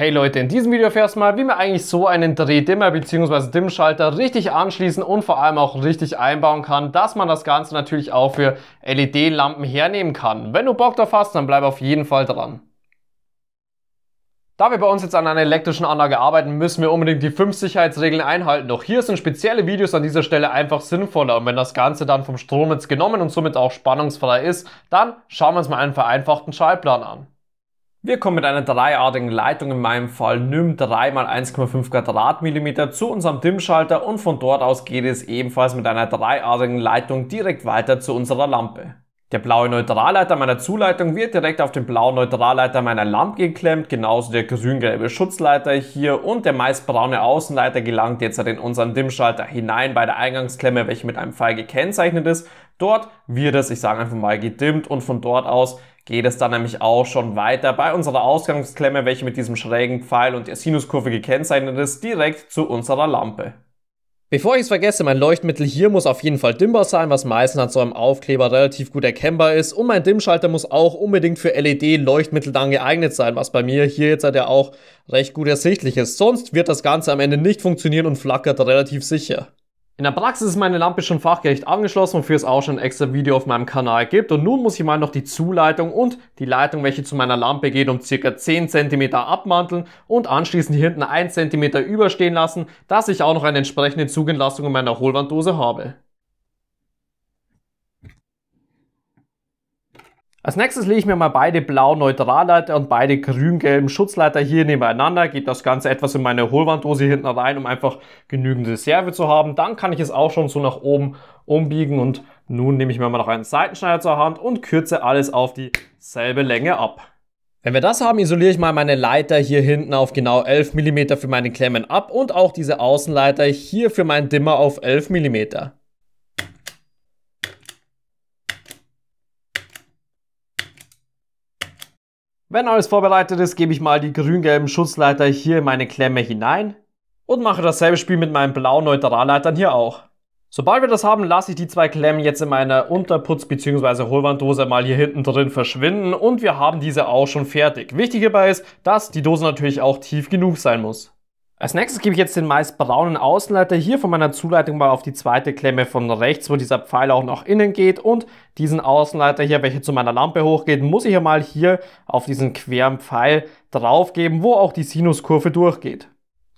Hey Leute, in diesem Video erfährst du mal, wie man eigentlich so einen Drehdimmer bzw. Dimmschalter richtig anschließen und vor allem auch richtig einbauen kann, dass man das Ganze natürlich auch für LED-Lampen hernehmen kann. Wenn du Bock drauf hast, dann bleib auf jeden Fall dran. Da wir bei uns jetzt an einer elektrischen Anlage arbeiten, müssen wir unbedingt die 5 Sicherheitsregeln einhalten. Doch hier sind spezielle Videos an dieser Stelle einfach sinnvoller. Und wenn das Ganze dann vom Stromnetz genommen und somit auch spannungsfrei ist, dann schauen wir uns mal einen vereinfachten Schaltplan an. Wir kommen mit einer dreiartigen Leitung, in meinem Fall NIM 3 x 1,5 Quadratmillimeter zu unserem DIMM-Schalter und von dort aus geht es ebenfalls mit einer dreiartigen Leitung direkt weiter zu unserer Lampe. Der blaue Neutralleiter meiner Zuleitung wird direkt auf den blauen Neutralleiter meiner Lampe geklemmt, genauso der grün-gelbe Schutzleiter hier und der meist braune Außenleiter gelangt jetzt in unseren DIMM-Schalter hinein bei der Eingangsklemme, welche mit einem Pfeil gekennzeichnet ist. Dort wird es, ich sage einfach mal, gedimmt und von dort aus geht es dann nämlich auch schon weiter bei unserer Ausgangsklemme, welche mit diesem schrägen Pfeil und der Sinuskurve gekennzeichnet ist, direkt zu unserer Lampe. Bevor ich es vergesse, mein Leuchtmittel hier muss auf jeden Fall dimmbar sein, was meistens an so einem Aufkleber relativ gut erkennbar ist. Und mein Dimmschalter muss auch unbedingt für LED-Leuchtmittel dann geeignet sein, was bei mir hier jetzt halt ja auch recht gut ersichtlich ist. Sonst wird das Ganze am Ende nicht funktionieren und flackert relativ sicher. In der Praxis ist meine Lampe schon fachgerecht angeschlossen, wofür es auch schon ein extra Video auf meinem Kanal gibt. Und nun muss ich mal noch die Zuleitung und die Leitung, welche zu meiner Lampe geht, um circa 10 cm abmanteln und anschließend hier hinten 1 cm überstehen lassen, dass ich auch noch eine entsprechende Zugentlastung in meiner Hohlwanddose habe. Als nächstes lege ich mir mal beide blau-neutralleiter und beide grün-gelben Schutzleiter hier nebeneinander, gebe das Ganze etwas in meine Hohlwanddose hinten rein, um einfach genügend Reserve zu haben. Dann kann ich es auch schon so nach oben umbiegen und nun nehme ich mir mal noch einen Seitenschneider zur Hand und kürze alles auf dieselbe Länge ab. Wenn wir das haben, isoliere ich mal meine Leiter hier hinten auf genau 11 mm für meine Klemmen ab und auch diese Außenleiter hier für meinen Dimmer auf 11 mm. Wenn alles vorbereitet ist, gebe ich mal die grün-gelben Schutzleiter hier in meine Klemme hinein und mache dasselbe Spiel mit meinen blauen Neutralleitern hier auch. Sobald wir das haben, lasse ich die zwei Klemmen jetzt in meiner Unterputz- bzw. Hohlwanddose mal hier hinten drin verschwinden und wir haben diese auch schon fertig. Wichtig hierbei ist, dass die Dose natürlich auch tief genug sein muss. Als nächstes gebe ich jetzt den meist braunen Außenleiter hier von meiner Zuleitung mal auf die zweite Klemme von rechts, wo dieser Pfeil auch nach innen geht und diesen Außenleiter hier, welcher zu meiner Lampe hochgeht, muss ich ja mal hier auf diesen queren Pfeil draufgeben, wo auch die Sinuskurve durchgeht.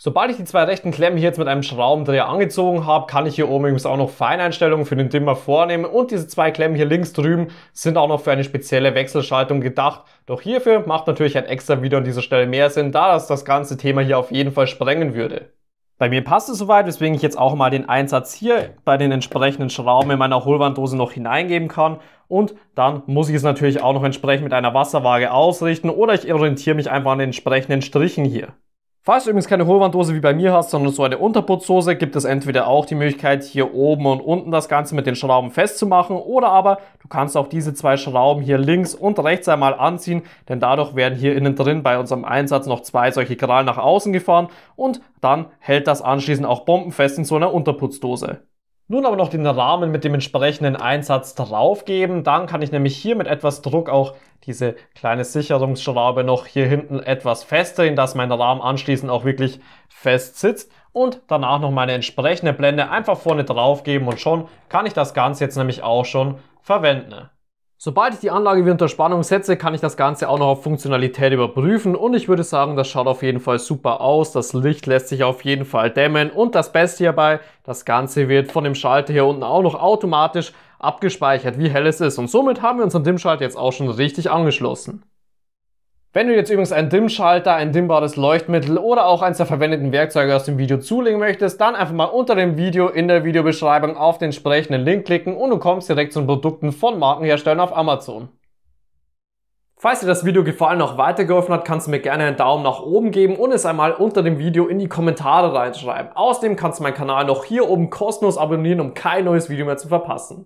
Sobald ich die zwei rechten Klemmen hier jetzt mit einem Schraubendreher angezogen habe, kann ich hier oben übrigens auch noch Feineinstellungen für den Dimmer vornehmen und diese zwei Klemmen hier links drüben sind auch noch für eine spezielle Wechselschaltung gedacht. Doch hierfür macht natürlich ein extra Video an dieser Stelle mehr Sinn, da das das ganze Thema hier auf jeden Fall sprengen würde. Bei mir passt es soweit, weswegen ich jetzt auch mal den Einsatz hier bei den entsprechenden Schrauben in meiner Hohlwanddose noch hineingeben kann. Und dann muss ich es natürlich auch noch entsprechend mit einer Wasserwaage ausrichten oder ich orientiere mich einfach an den entsprechenden Strichen hier. Falls du übrigens keine Hohlwanddose wie bei mir hast, sondern so eine Unterputzdose, gibt es entweder auch die Möglichkeit, hier oben und unten das Ganze mit den Schrauben festzumachen oder aber du kannst auch diese zwei Schrauben hier links und rechts einmal anziehen, denn dadurch werden hier innen drin bei unserem Einsatz noch zwei solche Krallen nach außen gefahren und dann hält das anschließend auch bombenfest in so einer Unterputzdose. Nun aber noch den Rahmen mit dem entsprechenden Einsatz draufgeben. Dann kann ich nämlich hier mit etwas Druck auch diese kleine Sicherungsschraube noch hier hinten etwas festdrehen, dass mein Rahmen anschließend auch wirklich fest sitzt. Und danach noch meine entsprechende Blende einfach vorne draufgeben und schon kann ich das Ganze jetzt nämlich auch schon verwenden. Sobald ich die Anlage wieder unter Spannung setze, kann ich das Ganze auch noch auf Funktionalität überprüfen und ich würde sagen, das schaut auf jeden Fall super aus. Das Licht lässt sich auf jeden Fall dämmen und das Beste hierbei, das Ganze wird von dem Schalter hier unten auch noch automatisch abgespeichert, wie hell es ist und somit haben wir unseren Dimmschalter jetzt auch schon richtig angeschlossen. Wenn du jetzt übrigens einen Dimmschalter, ein dimmbares Leuchtmittel oder auch eins der verwendeten Werkzeuge aus dem Video zulegen möchtest, dann einfach mal unter dem Video in der Videobeschreibung auf den entsprechenden Link klicken und du kommst direkt zu den Produkten von Markenherstellern auf Amazon. Falls dir das Video gefallen und auch weitergeholfen hat, kannst du mir gerne einen Daumen nach oben geben und es einmal unter dem Video in die Kommentare reinschreiben. Außerdem kannst du meinen Kanal noch hier oben kostenlos abonnieren, um kein neues Video mehr zu verpassen.